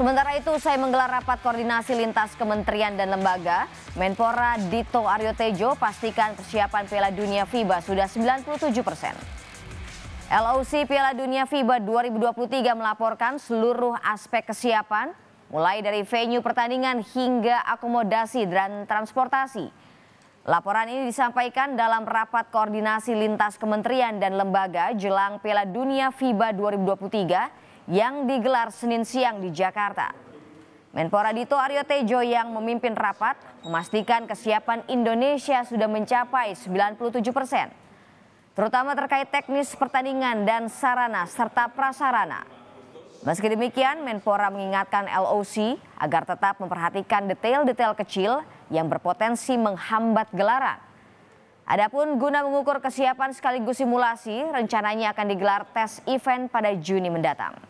Sementara itu, saya menggelar rapat koordinasi lintas kementerian dan lembaga. Menpora Dito Aryo Tejo pastikan persiapan Piala Dunia FIBA sudah 97 persen. LOC Piala Dunia FIBA 2023 melaporkan seluruh aspek kesiapan, mulai dari venue pertandingan hingga akomodasi dan transportasi. Laporan ini disampaikan dalam rapat koordinasi lintas kementerian dan lembaga jelang Piala Dunia FIBA 2023 yang digelar Senin siang di Jakarta. Menpora Dito Aryo Tejo yang memimpin rapat memastikan kesiapan Indonesia sudah mencapai 97 persen, terutama terkait teknis pertandingan dan sarana serta prasarana. Meski demikian, Menpora mengingatkan LOC agar tetap memperhatikan detail-detail kecil yang berpotensi menghambat gelaran. Adapun guna mengukur kesiapan sekaligus simulasi, rencananya akan digelar tes event pada Juni mendatang.